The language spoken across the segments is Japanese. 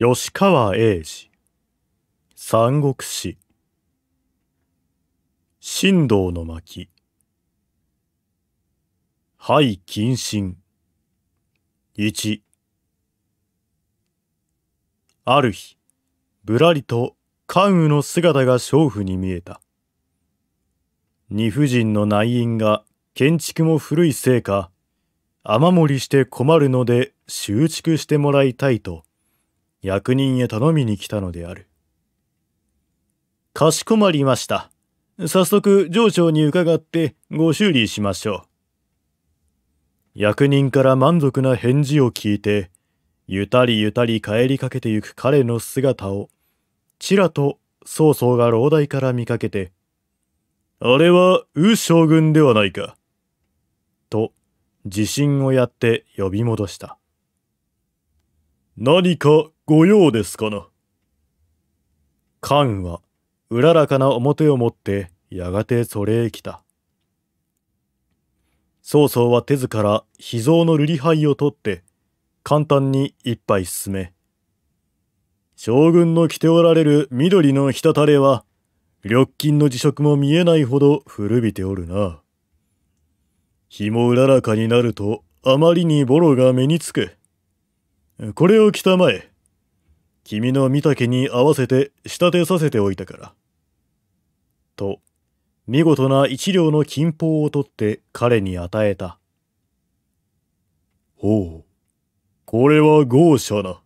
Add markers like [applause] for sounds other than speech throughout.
吉川英治三国志神道の巻い。謹慎1ある日ぶらりと関羽の姿が娼婦に見えた二婦人の内因が建築も古いせいか雨漏りして困るので修築してもらいたいと役人へ頼みに来たのであるかしこまりました早速上長に伺ってご修理しましょう役人から満足な返事を聞いてゆたりゆたり帰りかけてゆく彼の姿をちらと曹操が老大から見かけて「あれは右将軍ではないか」と自信をやって呼び戻した何か御用ですかなカンはうららかな表を持ってやがてそれへ来た曹操は手図から秘蔵の瑠璃杯を取って簡単に一杯進め将軍の着ておられる緑の滴れは緑金の辞職も見えないほど古びておるな日もうららかになるとあまりにボロが目につくこれを着たまえ君の見毛に合わせて仕立てさせておいたから。と、見事な一両の金包を取って彼に与えた。ほう、これは豪奢な。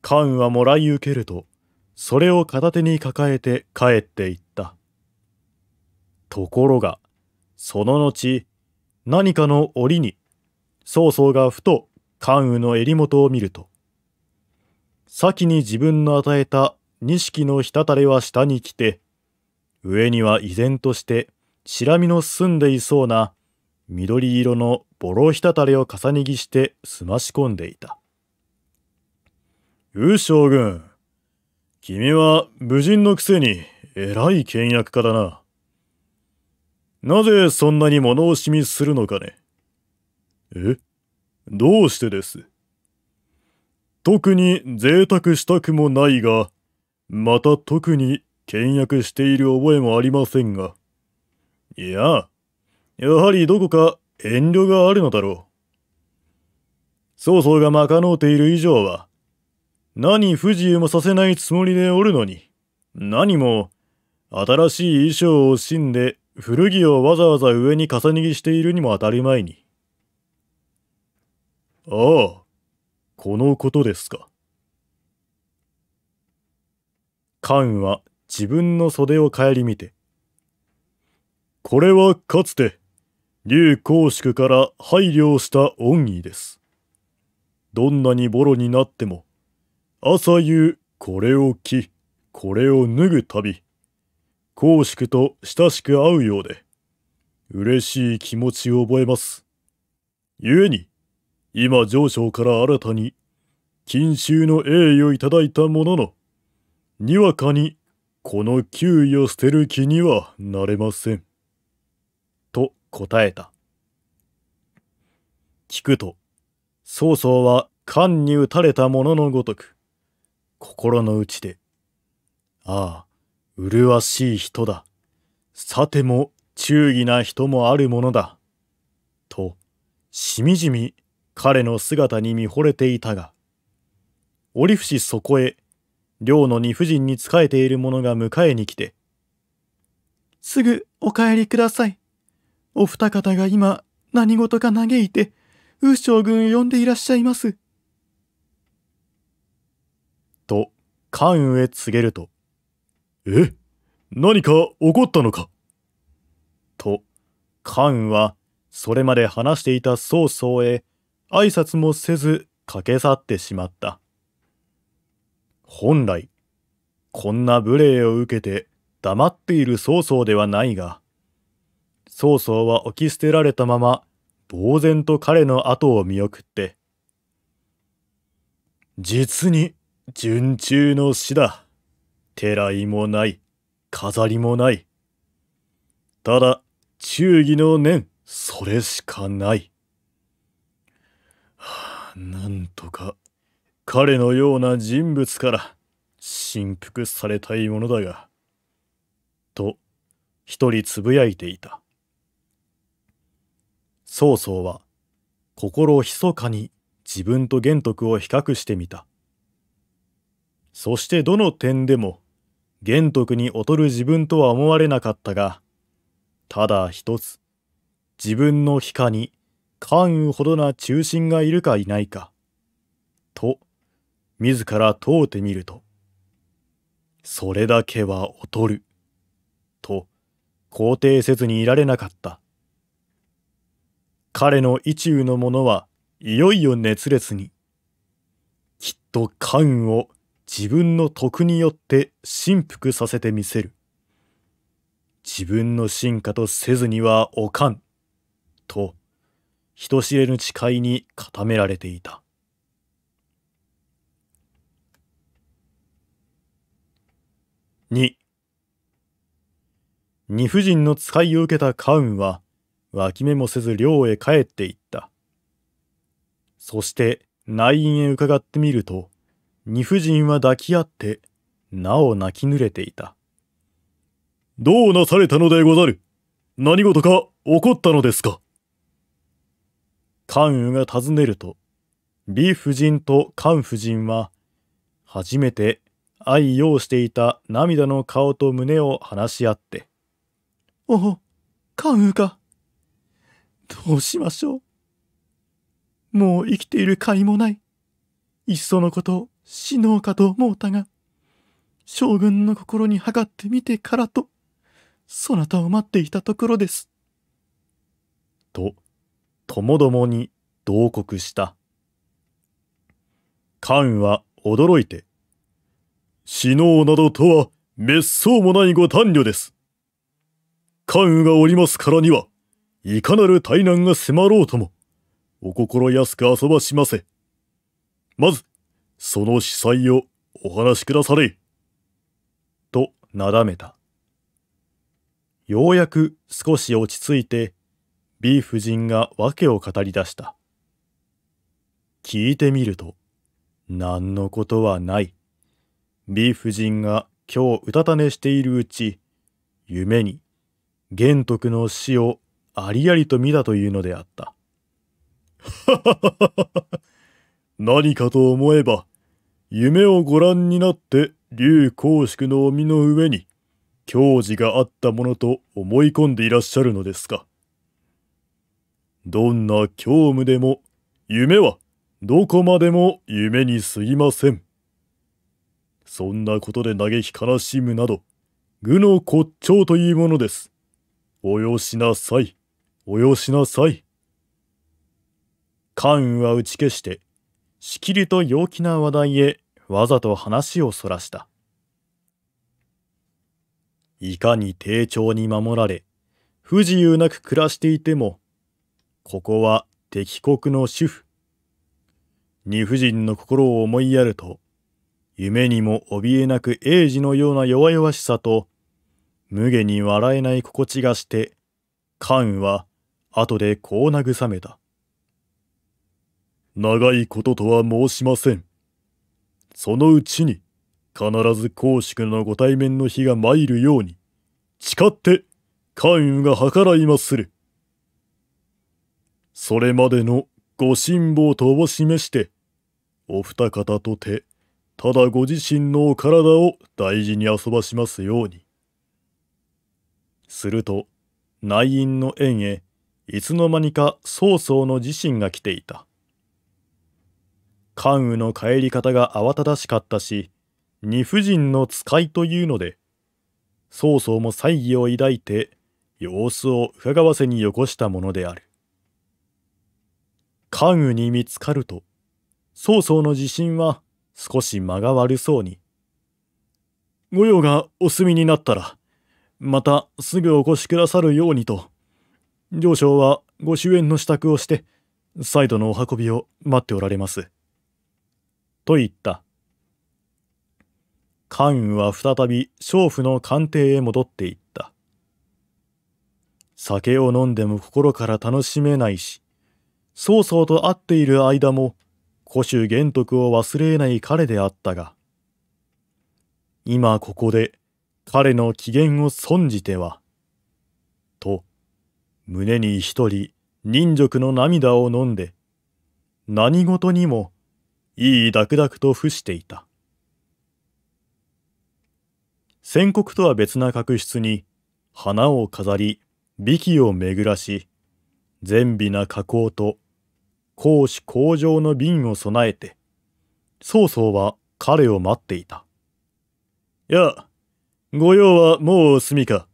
関はもらい受けると、それを片手に抱えて帰っていった。ところが、その後、何かの折に、曹操がふと関羽の襟元を見ると、先に自分の与えた錦の滴れは下に来て、上には依然として白身の澄んでいそうな緑色のボロ滴れを重ね着して澄まし込んでいた。う将軍、君は無人のくせに偉い倹約家だな。なぜそんなに物惜しみするのかねえどうしてです特に贅沢したくもないが、また特に倹約している覚えもありませんが。いや、やはりどこか遠慮があるのだろう。曹操が賄うている以上は、何不自由もさせないつもりでおるのに、何も新しい衣装を惜しんで古着をわざわざ上に重ね着しているにも当たり前に。ああ、このことですかカンは自分の袖を顧みてこれはかつて劉公祝から配慮した恩義ですどんなにボロになっても朝夕これを着これを脱ぐたび公祝と親しく会うようで嬉しい気持ちを覚えます故に今上昇から新たに錦州の栄誉をいただいたもののにわかにこの威を捨てる気にはなれません。と答えた。聞くと曹操は漢に打たれたもののごとく心の内で「ああ麗しい人ださても忠義な人もあるものだ」としみじみ彼の姿に見惚れていたが折伏そこへ寮の理不尽に仕えている者が迎えに来て「すぐお帰りください。お二方が今何事か嘆いて右将軍呼んでいらっしゃいます」と関羽へ告げると「え何か起こったのか?」と関羽はそれまで話していた曹操へ挨拶もせず駆け去ってしまった。本来、こんな無礼を受けて黙っている曹操ではないが、曹操は置き捨てられたまま、呆然と彼の後を見送って、実に順中の死だ。てらいもない、飾りもない。ただ、忠義の念、それしかない。なんとか彼のような人物から振幅されたいものだが、と一人つぶやいていた。曹操は心密かに自分と玄徳を比較してみた。そしてどの点でも玄徳に劣る自分とは思われなかったが、ただ一つ自分の皮下に関羽ほどな忠臣がいるかいないか、と、自ら問うてみると、それだけは劣る、と、肯定せずにいられなかった。彼の意中の者はいよいよ熱烈に、きっと関羽を自分の徳によって振幅させてみせる。自分の進化とせずにはおかん、と、人知れぬ誓いに固められていた2二夫人の使いを受けたカウンは脇目もせず寮へ帰っていったそして内院へ伺ってみると二夫人は抱き合ってなお泣き濡れていたどうなされたのでござる何事か起こったのですか関羽が尋ねると、李夫人と関夫人は、初めて愛用していた涙の顔と胸を話し合って、おお、関羽か。どうしましょう。もう生きている甲斐もない。いっそのこと死のうかと思うたが、将軍の心に測ってみてからと、そなたを待っていたところです。と、ともどもに同国した。関は驚いて、死のうなどとは滅相もないご短慮です。関羽がおりますからには、いかなる対難が迫ろうとも、お心安く遊ばしませ。まず、その司祭をお話しくだされ。と、なだめた。ようやく少し落ち着いて、B 夫人が訳を語り出した。聞いてみると、何のことはない。B 夫人が今日うたた寝しているうち、夢に玄徳の死をありありと見たというのであった。[laughs] 何かと思えば、夢をご覧になって竜公祝のお身の上に矜持があったものと思い込んでいらっしゃるのですか。どんな興務でも夢はどこまでも夢にすぎません。そんなことで嘆き悲しむなど、愚の骨頂というものです。およしなさい、およしなさい。関羽は打ち消して、しきりと陽気な話題へわざと話をそらした。いかに丁重に守られ、不自由なく暮らしていても、ここは敵国の主婦。理不尽の心を思いやると、夢にも怯えなく英治のような弱々しさと、無下に笑えない心地がして、関羽は後でこう慰めた。長いこととは申しません。そのうちに必ず公祝のご対面の日が参るように、誓って関羽が計らいまする。それまでのご辛抱とを示して、お二方とて、ただご自身のお体を大事に遊ばしますように。すると、内院の縁へ、いつの間にか曹操の自身が来ていた。関羽の帰り方が慌ただしかったし、二夫人の使いというので、曹操も猜疑を抱いて、様子を伺わせによこしたものである。家具に見つかると、曹操の自信は少し間が悪そうに。御用がお済みになったら、またすぐお越しくださるようにと、上将はご主演の支度をして、再度のお運びを待っておられます。と言った。関羽は再び娼婦の官邸へ戻っていった。酒を飲んでも心から楽しめないし、曹操と会っている間も古州玄徳を忘れない彼であったが今ここで彼の機嫌を損じてはと胸に一人忍辱の涙を飲んで何事にもいいダクダクと伏していた宣告とは別な角質に花を飾り美気を巡らし善美な加工と公私公上の瓶を備えて、曹操は彼を待っていた。やあ、御用はもうお済みか。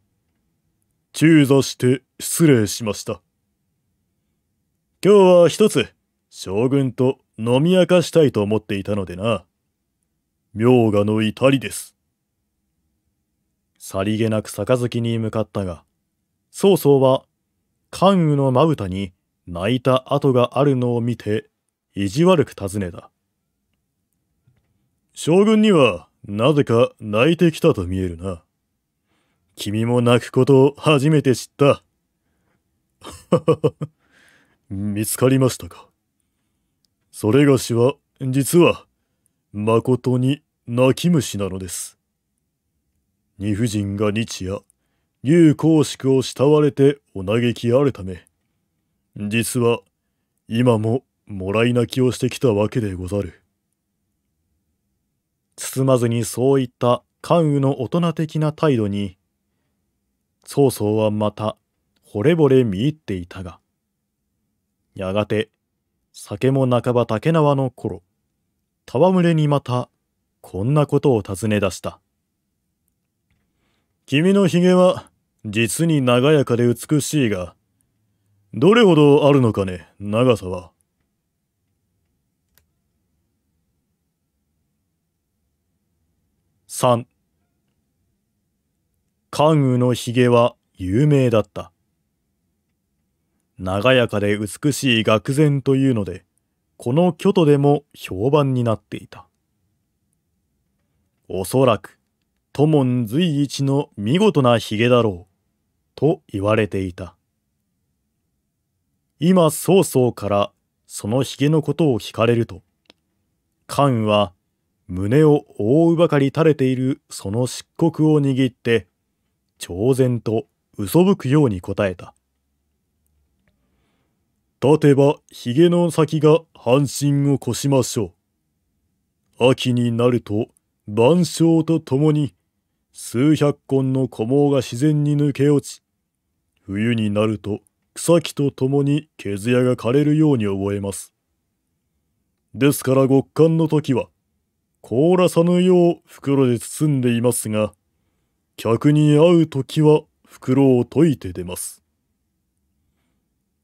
中座して失礼しました。今日は一つ、将軍と飲み明かしたいと思っていたのでな。名画の至りです。さりげなく杯に向かったが、曹操は関羽のまぶたに泣いた跡があるのを見て意地悪く尋ねた将軍にはなぜか泣いてきたと見えるな君も泣くことを初めて知った [laughs] 見つかりましたかそれがしは実は誠に泣き虫なのです二夫人が日夜竜公祝を慕われてお嘆きあるため実は今ももらい泣きをしてきたわけでござる包まずにそういった関羽の大人的な態度に曹操はまた惚れ惚れ見入っていたがやがて酒も半ば竹縄の頃戯れにまたこんなことを尋ね出した君のひげは実に長やかで美しいがどれほどあるのかね、長さは。3関羽のひげは有名だった。長やかで美しい愕然というので、この京都でも評判になっていた。おそらく、都門随一の見事なひげだろう、と言われていた。今曹操からそのひげのことを聞かれると関は胸を覆うばかり垂れているその漆黒を握って挑然と嘘ぶくように答えた立てばひげの先が半身を越しましょう秋になると晩鐘とともに数百根の小毛が自然に抜け落ち冬になると草木と共に毛艶が枯れるように覚えます。ですから極寒の時は、凍らさぬよう袋で包んでいますが、客に会う時は袋を解いて出ます。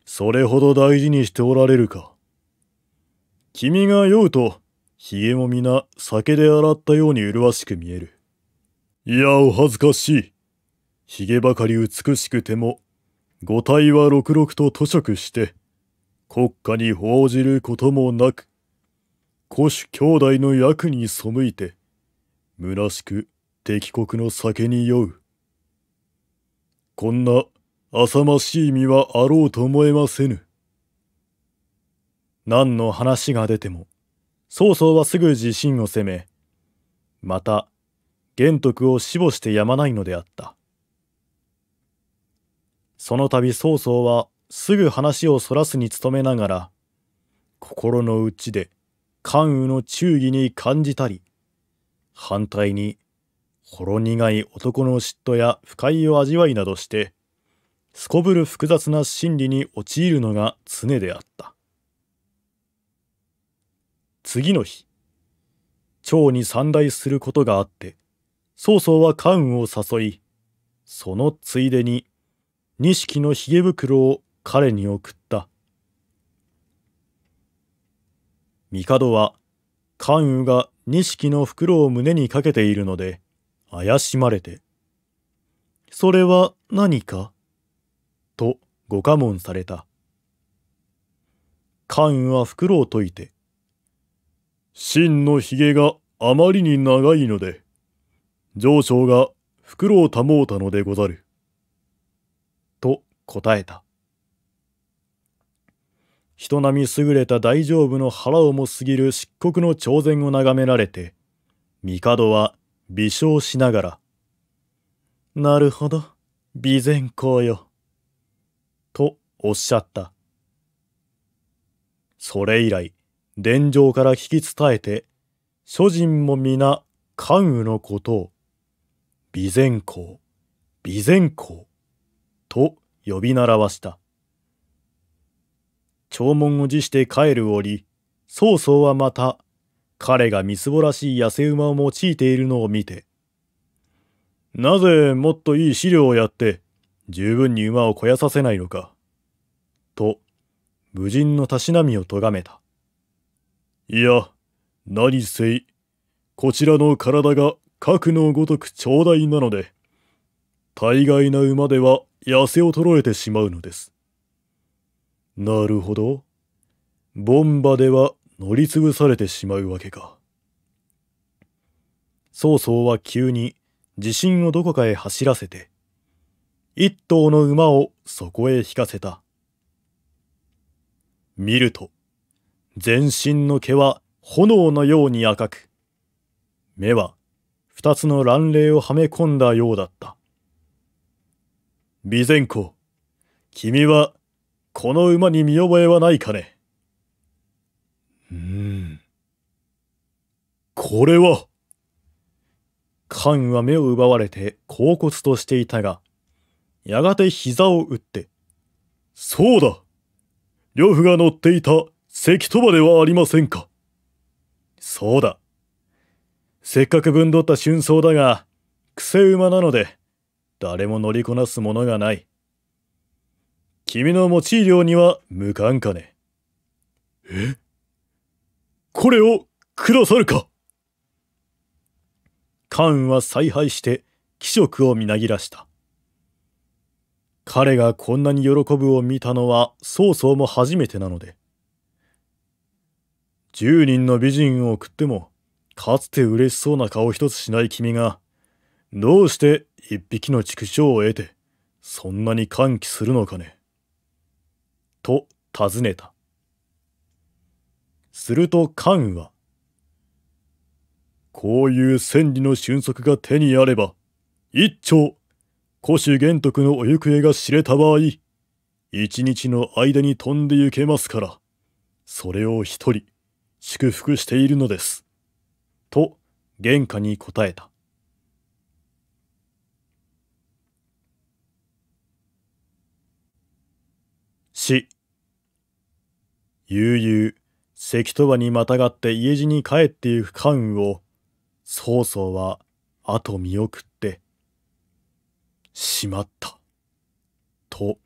それほど大事にしておられるか。君が酔うと、髭も皆酒で洗ったように麗しく見える。いや、お恥ずかしい。髭ばかり美しくても五体は六々と図職して国家に報じることもなく古種兄弟の役に背いて虚しく敵国の酒に酔うこんな浅ましい身はあろうと思えませぬ何の話が出ても曹操はすぐ自信を責めまた玄徳を死母してやまないのであったその度曹操はすぐ話をそらすに努めながら、心の内で関羽の忠義に感じたり、反対にほろ苦い男の嫉妬や不快を味わいなどして、すこぶる複雑な心理に陥るのが常であった。次の日、蝶に散大することがあって、曹操は関羽を誘い、そのついでに錦のひげ袋を彼に送った。帝は関羽が錦の袋を胸にかけているので怪しまれて「それは何か?」とご下問された関羽は袋を解いて「真のひげがあまりに長いので上昇が袋を保うたのでござる」と答えた。人並み優れた大丈夫の腹をも過ぎる漆黒の朝鮮を眺められて、帝は微笑しながら、なるほど、備前公よ。とおっしゃった。それ以来、伝承から聞き伝えて、諸人も皆、関羽のことを、備前公、備前公と呼び習わした。弔問を辞して帰る折、曹操はまた彼がみすぼらしい痩せ馬を用いているのを見て、なぜもっといい資料をやって十分に馬を肥やさせないのか、と無人のたしなみをとがめた。いや、何せい、こちらの体が核のごとく長大なので、大概な馬では痩せ衰えてしまうのです。なるほど。ボンバでは乗りつぶされてしまうわけか。曹操は急に自信をどこかへ走らせて、一頭の馬をそこへ引かせた。見ると、全身の毛は炎のように赤く、目は二つの乱霊をはめ込んだようだった。備前子、君は、この馬に見覚えはないかねうん。これはカンは目を奪われて恍惚としていたが、やがて膝を打って、そうだ両夫が乗っていた関戸馬ではありませんかそうだ。せっかくぶんどった春草だが、癖馬なので、誰も乗りこなすものがない。君の持ち量には無関かね。えこれをくださるかカーンは采配して気色をみなぎらした。彼がこんなに喜ぶを見たのは曹操も初めてなので。10人の美人を送っても、かつて嬉しそうな顔一つしない君が、どうして一匹の畜生を得て、そんなに歓喜するのかね。と尋ねた。すると関羽は、こういう千里の俊足が手にあれば、一丁、古種玄徳のお行方が知れた場合、一日の間に飛んで行けますから、それを一人、祝福しているのです。と、玄下に答えた。し。悠々、関戸場にまたがって家路に帰ってゆく関羽を、曹操は後見送って、しまった、と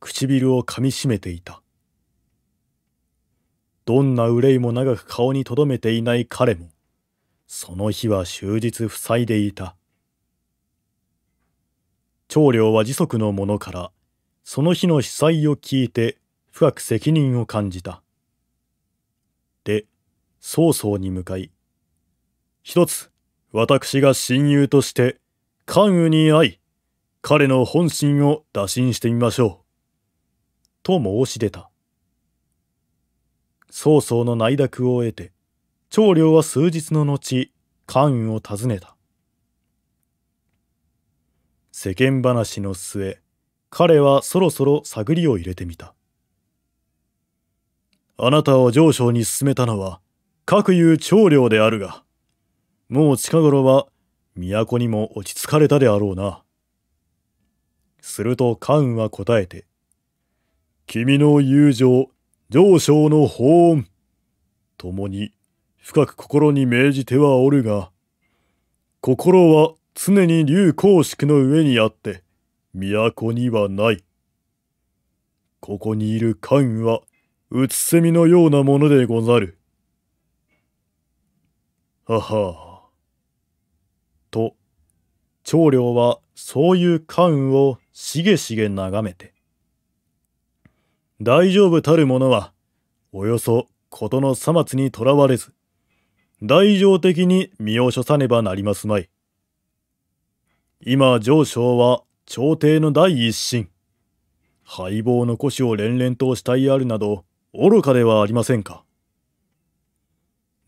唇を噛みしめていた。どんな憂いも長く顔に留めていない彼も、その日は終日塞いでいた。長領は時速のものからその日の被災を聞いて深く責任を感じた。で、曹操に向かい、一つ、私が親友として、関羽に会い、彼の本心を打診してみましょう。と申し出た。曹操の内諾を得て、長領は数日の後、関羽を訪ねた。世間話の末、彼はそろそろ探りを入れてみたあなたを上昇に進めたのは各有長領であるがもう近頃は都にも落ち着かれたであろうなすると関羽は答えて「君の友情上昇の保温共に深く心に銘じてはおるが心は常に流行式の上にあって」都にはない。ここにいる官は、うつせみのようなものでござる。ははと、長領はそういう関をしげしげ眺めて。大丈夫たる者は、およそ事のさまつにとらわれず、大乗的に身を処さねばなりますまい。今上昇は朝廷の第一審敗亡の古を連々としたいあるなど愚かではありませんか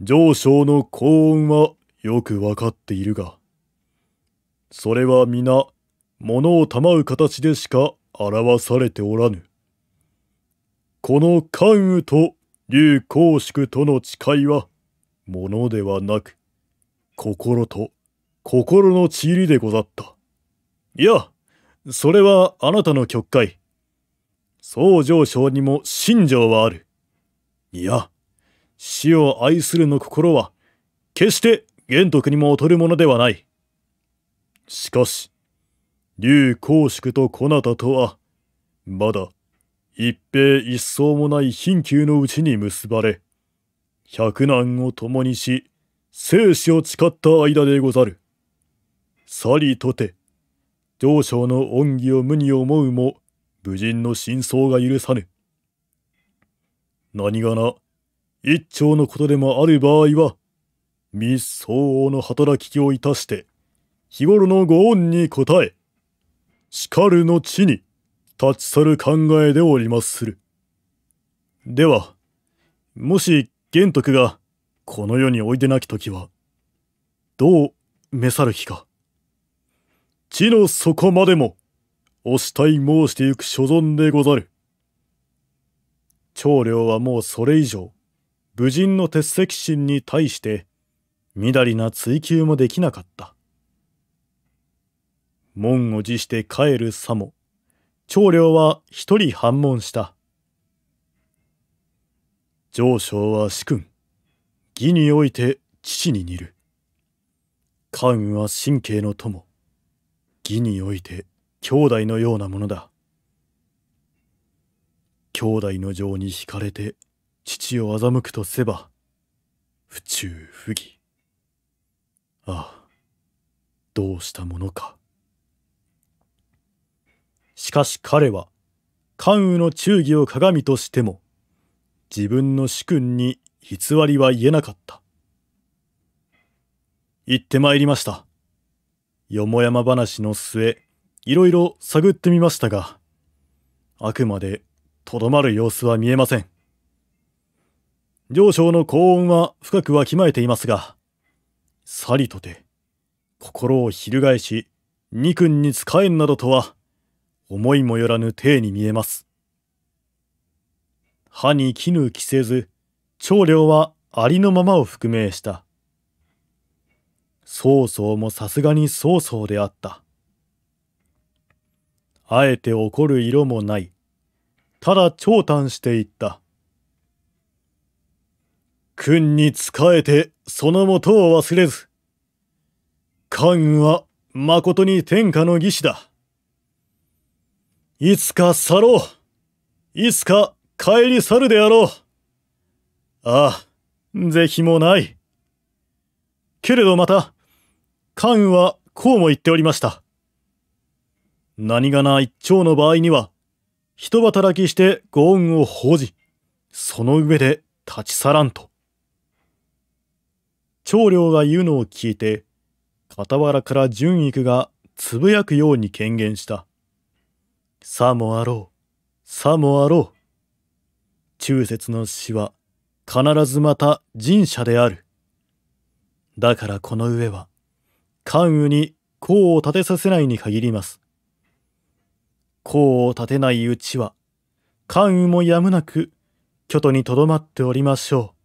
上昇の幸運はよくわかっているがそれは皆物を賜う形でしか表されておらぬこの関羽と劉公祝との誓いは物ではなく心と心のちりでござったいやそれはあなたの曲解。宋上将にも信条はある。いや、死を愛するの心は、決して玄徳にも劣るものではない。しかし、劉公祝とこなたとは、まだ一兵一層もない貧窮のうちに結ばれ、百難を共にし、生死を誓った間でござる。さりとて、上昇の恩義を無に思うも、無人の真相が許さぬ。何がな、一丁のことでもある場合は、密相応の働きをいたして、日頃のご恩に応え、叱るの地に立ち去る考えでおりまする。では、もし玄徳がこの世においでなき時は、どう召さる気か。地の底までも、お慕い申してゆく所存でござる。長領はもうそれ以上、武人の鉄石心に対して、みだりな追求もできなかった。門を辞して帰るさも、長領は一人反問した。上将は主君、義において父に似る。関羽は神経の友。義において兄弟のようなものだ兄弟の情に惹かれて父を欺くとせば不忠不義ああどうしたものかしかし彼は関羽の忠義を鏡としても自分の主君に偽りは言えなかった行ってまいりましたよもやま話の末、いろいろ探ってみましたが、あくまでとどまる様子は見えません。上昇の高音は深くわきまえていますが、さりとて、心を翻し、二君に仕えんなどとは、思いもよらぬ体に見えます。歯に絹着せず、長領はありのままを含めした。曹操もさすがに曹操であった。あえて怒る色もない。ただ長短していった。君に仕えてそのもとを忘れず。関は誠に天下の義士だ。いつか去ろう。いつか帰り去るであろう。ああ、是非もない。けれどまた、関羽はこうも言っておりました。何がな一丁の場合には、人働きしてご恩を報じ、その上で立ち去らんと。長領が言うのを聞いて、傍らから純育がつぶやくように権限した。さもあろう、さもあろう。中節の死は必ずまた人者である。だからこの上は関羽に功を立てさせないに限ります。功を立てないうちは、関羽もやむなく、巨都にとどまっておりましょう。